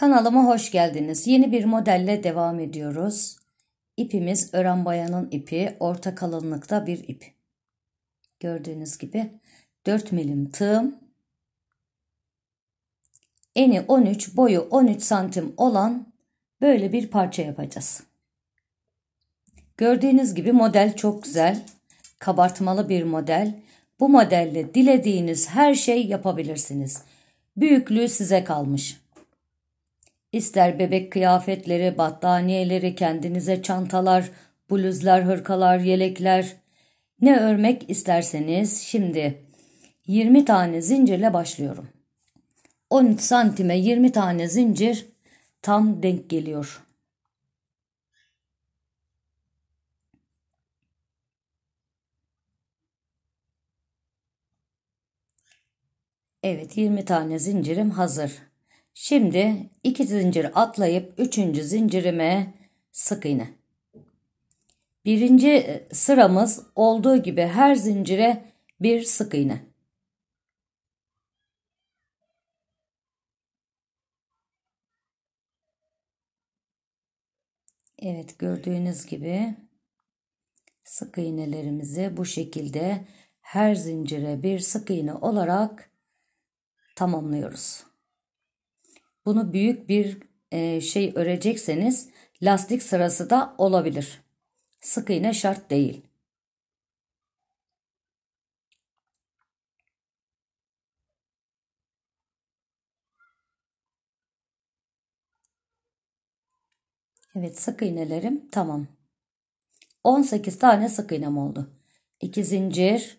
Kanalıma hoş geldiniz. Yeni bir modelle devam ediyoruz. İpimiz Ören Bayan'ın ipi. Orta kalınlıkta bir ip. Gördüğünüz gibi 4 milim tığım. Eni 13, boyu 13 santim olan böyle bir parça yapacağız. Gördüğünüz gibi model çok güzel. Kabartmalı bir model. Bu modelle dilediğiniz her şey yapabilirsiniz. Büyüklüğü size kalmış. İster bebek kıyafetleri, battaniyeleri, kendinize çantalar, bluzlar, hırkalar, yelekler. Ne örmek isterseniz şimdi 20 tane zincirle başlıyorum. 13 santime 20 tane zincir tam denk geliyor. Evet 20 tane zincirim hazır. Şimdi iki zincir atlayıp üçüncü zincirime sık iğne. Birinci e, sıramız olduğu gibi her zincire bir sık iğne. Evet gördüğünüz gibi sık iğnelerimizi bu şekilde her zincire bir sık iğne olarak tamamlıyoruz. Bunu büyük bir e, şey örecekseniz lastik sırası da olabilir. Sık iğne şart değil. Evet sık iğnelerim tamam. 18 tane sık iğnem oldu. 2 zincir.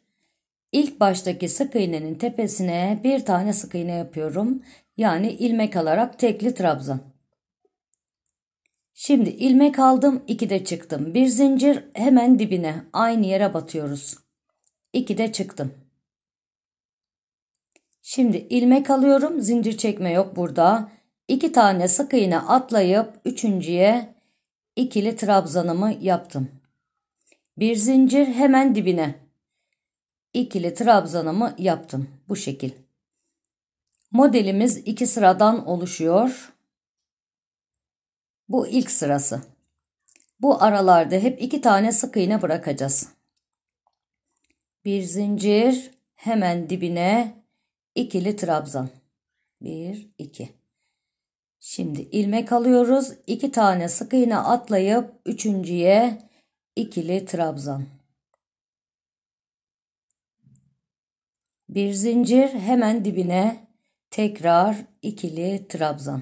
İlk baştaki sık iğnenin tepesine bir tane sık iğne yapıyorum. Yani ilmek alarak tekli trabzan. Şimdi ilmek aldım, 2'de çıktım. Bir zincir hemen dibine, aynı yere batıyoruz. 2'de çıktım. Şimdi ilmek alıyorum, zincir çekme yok burada. 2 tane sık iğne atlayıp üçüncüye ikili trabzanımı yaptım. Bir zincir hemen dibine. ikili trabzanımı yaptım bu şekil. Modelimiz iki sıradan oluşuyor. Bu ilk sırası. Bu aralarda hep iki tane sık iğne bırakacağız. Bir zincir hemen dibine ikili trabzan. Bir iki. Şimdi ilmek alıyoruz. İki tane sık iğne atlayıp üçüncüye ikili trabzan. Bir zincir hemen dibine Tekrar ikili trabzan.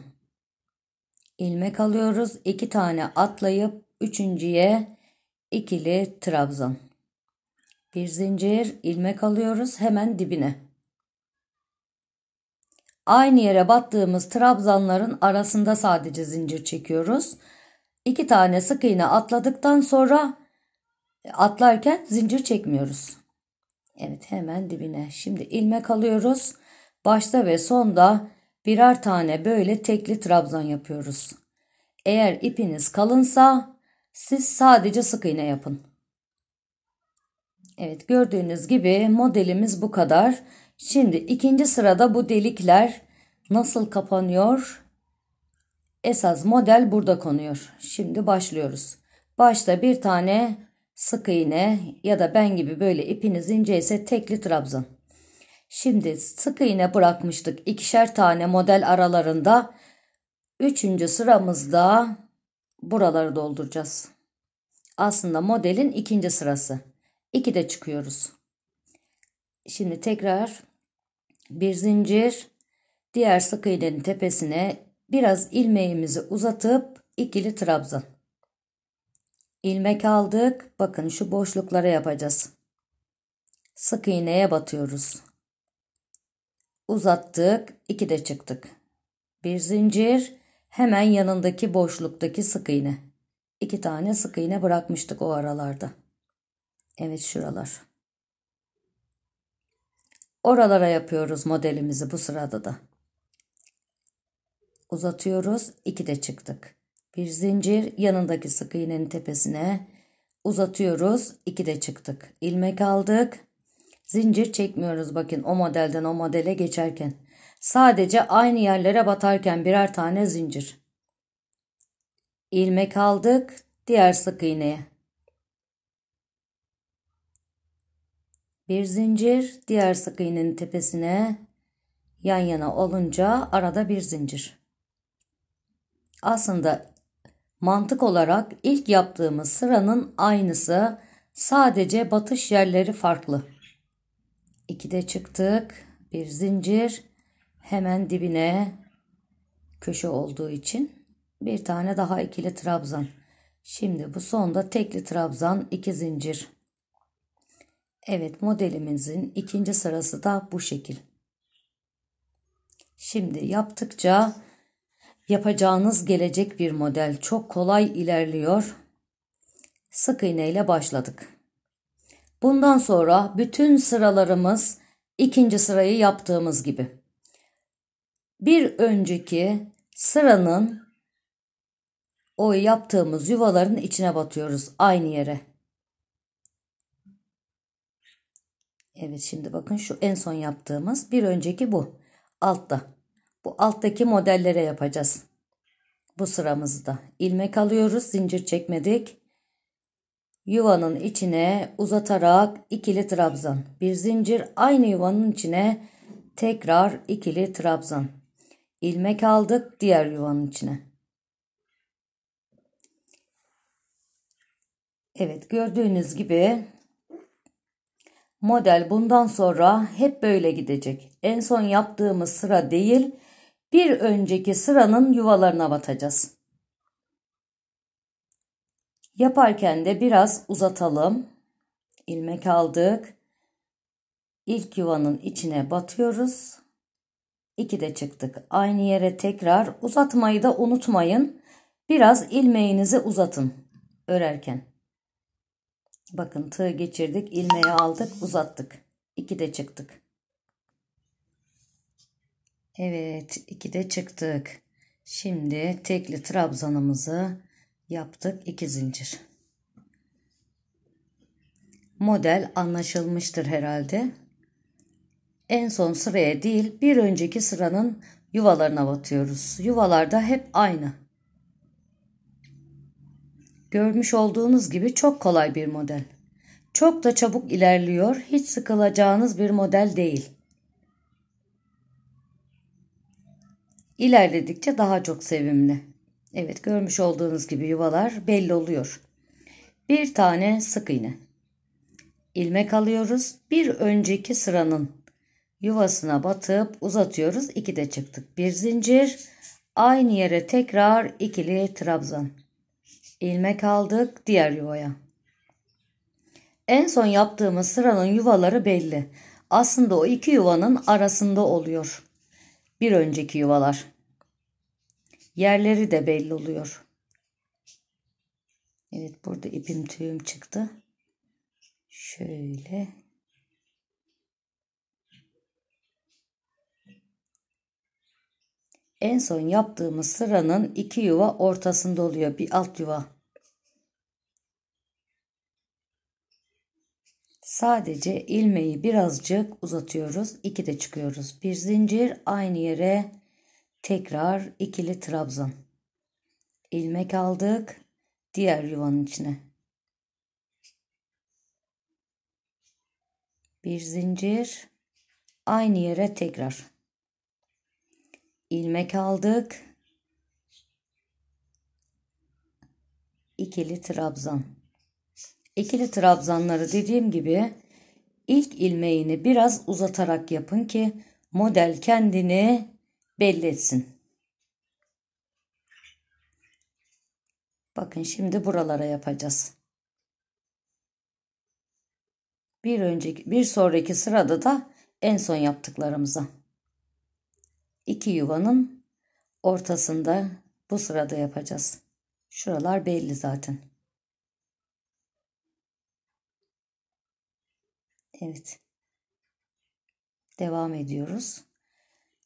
İlmek alıyoruz. iki tane atlayıp üçüncüye ikili trabzan. Bir zincir ilmek alıyoruz hemen dibine. Aynı yere battığımız trabzanların arasında sadece zincir çekiyoruz. İki tane sık iğne atladıktan sonra atlarken zincir çekmiyoruz. Evet hemen dibine. Şimdi ilmek alıyoruz. Başta ve sonda birer tane böyle tekli trabzan yapıyoruz. Eğer ipiniz kalınsa siz sadece sık iğne yapın. Evet gördüğünüz gibi modelimiz bu kadar. Şimdi ikinci sırada bu delikler nasıl kapanıyor? Esas model burada konuyor. Şimdi başlıyoruz. Başta bir tane sık iğne ya da ben gibi böyle ipiniz inceyse tekli trabzan. Şimdi sık iğne bırakmıştık ikişer tane model aralarında. Üçüncü sıramızda buraları dolduracağız. Aslında modelin ikinci sırası. İki de çıkıyoruz. Şimdi tekrar bir zincir diğer sık iğnenin tepesine biraz ilmeğimizi uzatıp ikili trabzan. İlmek aldık. Bakın şu boşluklara yapacağız. Sık iğneye batıyoruz. Uzattık, iki de çıktık. Bir zincir, hemen yanındaki boşluktaki sık iğne. İki tane sık iğne bırakmıştık o aralarda. Evet şuralar. Oralara yapıyoruz modelimizi bu sırada da. Uzatıyoruz, iki de çıktık. Bir zincir yanındaki sık iğnenin tepesine uzatıyoruz, iki de çıktık. İlmek aldık, Zincir çekmiyoruz bakın o modelden o modele geçerken. Sadece aynı yerlere batarken birer tane zincir. İlmek aldık diğer sık iğneye. Bir zincir diğer sık iğnenin tepesine yan yana olunca arada bir zincir. Aslında mantık olarak ilk yaptığımız sıranın aynısı sadece batış yerleri farklı. 2'de çıktık. Bir zincir hemen dibine köşe olduğu için bir tane daha ikili trabzan. Şimdi bu sonda tekli trabzan iki zincir. Evet modelimizin ikinci sırası da bu şekil. Şimdi yaptıkça yapacağınız gelecek bir model çok kolay ilerliyor. Sık iğneyle başladık. Bundan sonra bütün sıralarımız ikinci sırayı yaptığımız gibi. Bir önceki sıranın o yaptığımız yuvaların içine batıyoruz aynı yere. Evet şimdi bakın şu en son yaptığımız bir önceki bu. Altta. Bu alttaki modellere yapacağız. Bu sıramızda ilmek alıyoruz zincir çekmedik yuvanın içine uzatarak ikili trabzan. Bir zincir aynı yuvanın içine tekrar ikili trabzan. İlmek aldık diğer yuvanın içine. Evet gördüğünüz gibi model bundan sonra hep böyle gidecek. En son yaptığımız sıra değil bir önceki sıranın yuvalarına batacağız. Yaparken de biraz uzatalım. İlmek aldık. İlk yuvanın içine batıyoruz. İki de çıktık. Aynı yere tekrar uzatmayı da unutmayın. Biraz ilmeğinizi uzatın örerken. Bakın tığ geçirdik, ilmeği aldık, uzattık. İki de çıktık. Evet, iki de çıktık. Şimdi tekli trabzanımızı yaptık iki zincir model anlaşılmıştır herhalde en son sıraya değil bir önceki sıranın yuvalarına batıyoruz yuvalarda hep aynı görmüş olduğunuz gibi çok kolay bir model çok da çabuk ilerliyor hiç sıkılacağınız bir model değil İlerledikçe daha çok sevimli. Evet görmüş olduğunuz gibi yuvalar belli oluyor. Bir tane sık iğne. İlmek alıyoruz. Bir önceki sıranın yuvasına batıp uzatıyoruz. İki de çıktık. Bir zincir. Aynı yere tekrar ikili trabzan. İlmek aldık diğer yuvaya. En son yaptığımız sıranın yuvaları belli. Aslında o iki yuvanın arasında oluyor. Bir önceki yuvalar. Yerleri de belli oluyor. Evet burada ipim tüyüm çıktı. Şöyle. En son yaptığımız sıranın iki yuva ortasında oluyor. Bir alt yuva. Sadece ilmeği birazcık uzatıyoruz. İki de çıkıyoruz. Bir zincir aynı yere Tekrar ikili trabzan. İlmek aldık. Diğer yuvanın içine. Bir zincir. Aynı yere tekrar. İlmek aldık. İkili trabzan. İkili trabzanları dediğim gibi ilk ilmeğini biraz uzatarak yapın ki model kendini belli etsin. Bakın şimdi buralara yapacağız. Bir önceki bir sonraki sırada da en son yaptıklarımıza. İki yuvanın ortasında bu sırada yapacağız. Şuralar belli zaten. Evet. Devam ediyoruz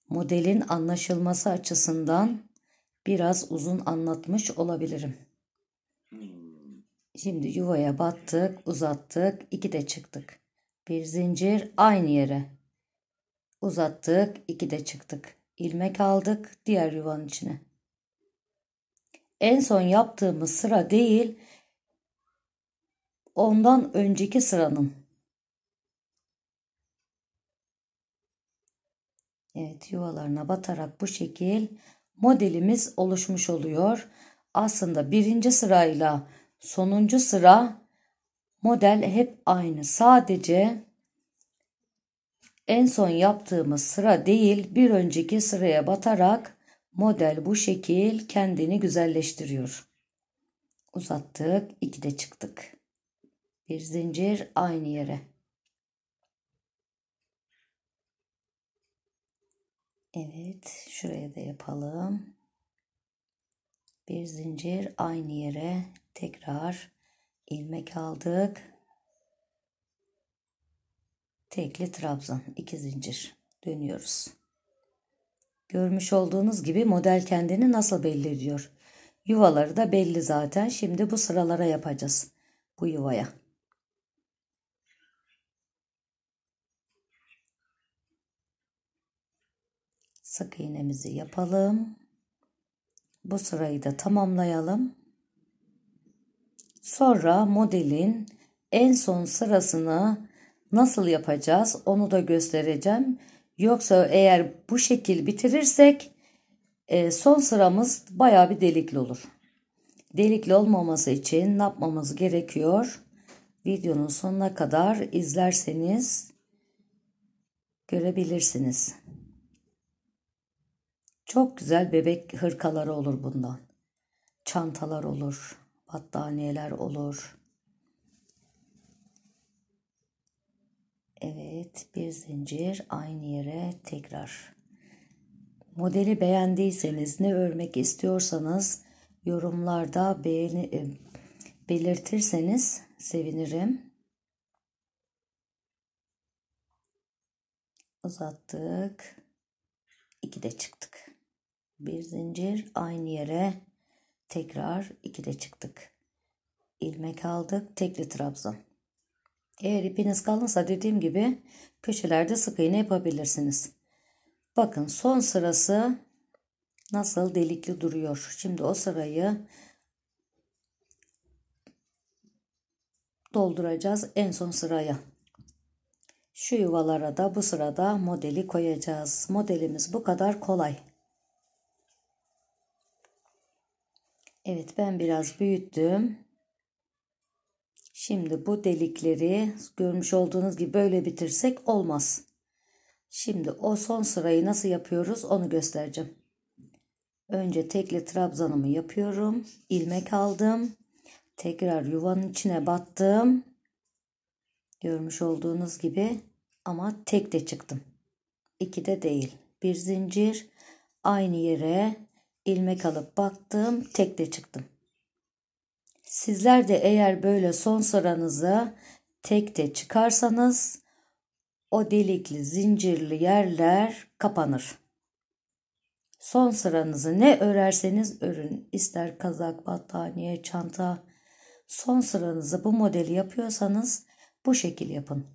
modelin anlaşılması açısından biraz uzun anlatmış olabilirim. Şimdi yuvaya battık, uzattık, iki de çıktık. Bir zincir aynı yere. Uzattık, iki de çıktık. İlmek aldık diğer yuvanın içine. En son yaptığımız sıra değil, ondan önceki sıranın Evet yuvalarına batarak bu şekil modelimiz oluşmuş oluyor. Aslında birinci sırayla sonuncu sıra model hep aynı. Sadece en son yaptığımız sıra değil bir önceki sıraya batarak model bu şekil kendini güzelleştiriyor. Uzattık, iki de çıktık. Bir zincir aynı yere. Evet, şuraya da yapalım. Bir zincir aynı yere tekrar ilmek aldık. Tekli trabzan, iki zincir dönüyoruz. Görmüş olduğunuz gibi model kendini nasıl belli ediyor. Yuvaları da belli zaten. Şimdi bu sıralara yapacağız. Bu yuvaya. Sık iğnemizi yapalım. Bu sırayı da tamamlayalım. Sonra modelin en son sırasını nasıl yapacağız onu da göstereceğim. Yoksa eğer bu şekil bitirirsek e, son sıramız baya bir delikli olur. Delikli olmaması için ne yapmamız gerekiyor? Videonun sonuna kadar izlerseniz görebilirsiniz. Çok güzel bebek hırkaları olur bundan. Çantalar olur, battaniyeler olur. Evet, bir zincir aynı yere tekrar. Modeli beğendiyseniz, ne örmek istiyorsanız yorumlarda beğeni, e, belirtirseniz sevinirim. Uzattık. İki de çıktık bir zincir aynı yere tekrar ikide çıktık. İlmek aldık tekli trabzan. Eğer ipiniz kalınsa dediğim gibi köşelerde sık iğne yapabilirsiniz. Bakın son sırası nasıl delikli duruyor. Şimdi o sırayı dolduracağız en son sıraya. Şu yuvalara da bu sırada modeli koyacağız. Modelimiz bu kadar kolay. Evet ben biraz büyüttüm. Şimdi bu delikleri görmüş olduğunuz gibi böyle bitirsek olmaz. Şimdi o son sırayı nasıl yapıyoruz onu göstereceğim. Önce tekli trabzanımı yapıyorum. ilmek aldım. Tekrar yuvanın içine battım. Görmüş olduğunuz gibi ama tek de çıktım. İki de değil. Bir zincir aynı yere ilmek alıp baktım, tek de çıktım. Sizler de eğer böyle son sıranıza tek de çıkarsanız o delikli zincirli yerler kapanır. Son sıranızı ne örerseniz örün ister kazak, battaniye, çanta son sıranızı bu modeli yapıyorsanız bu şekil yapın.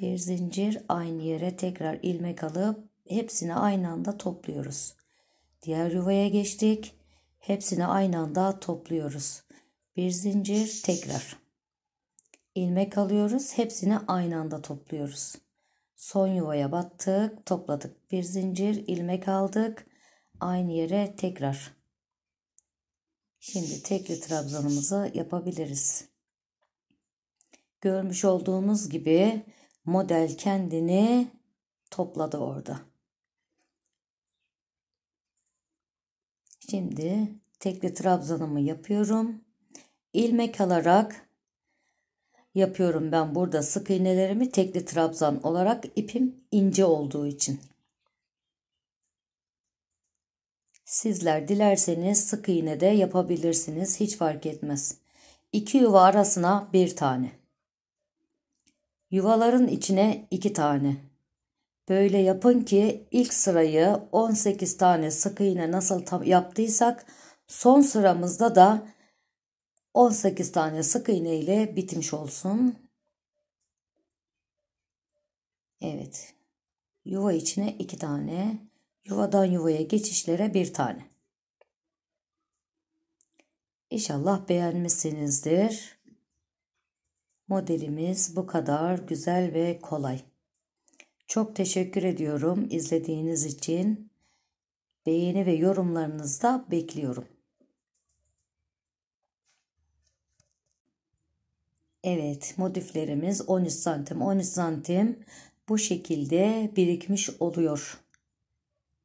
Bir zincir aynı yere tekrar ilmek alıp Hepsini aynı anda topluyoruz. Diğer yuvaya geçtik. Hepsini aynı anda topluyoruz. Bir zincir tekrar. İlmek alıyoruz. Hepsini aynı anda topluyoruz. Son yuvaya battık, topladık. Bir zincir ilmek aldık. Aynı yere tekrar. Şimdi tekli trabzanımızı yapabiliriz. Görmüş olduğunuz gibi model kendini topladı orada. Şimdi tekli trabzanımı yapıyorum. İlmek alarak yapıyorum ben burada sık iğnelerimi tekli trabzan olarak ipim ince olduğu için. Sizler dilerseniz sık iğne de yapabilirsiniz. Hiç fark etmez. İki yuva arasına bir tane. Yuvaların içine iki tane. Böyle yapın ki ilk sırayı 18 tane sık iğne nasıl tam yaptıysak son sıramızda da 18 tane sık iğne ile bitmiş olsun. Evet. Yuva içine 2 tane, yuvadan yuvaya geçişlere 1 tane. İnşallah beğenmişsinizdir. Modelimiz bu kadar güzel ve kolay. Çok teşekkür ediyorum izlediğiniz için. Beğeni ve yorumlarınızı da bekliyorum. Evet motiflerimiz 13 santim 13 santim bu şekilde birikmiş oluyor.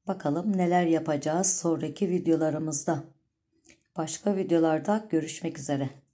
Bakalım neler yapacağız sonraki videolarımızda. Başka videolarda görüşmek üzere.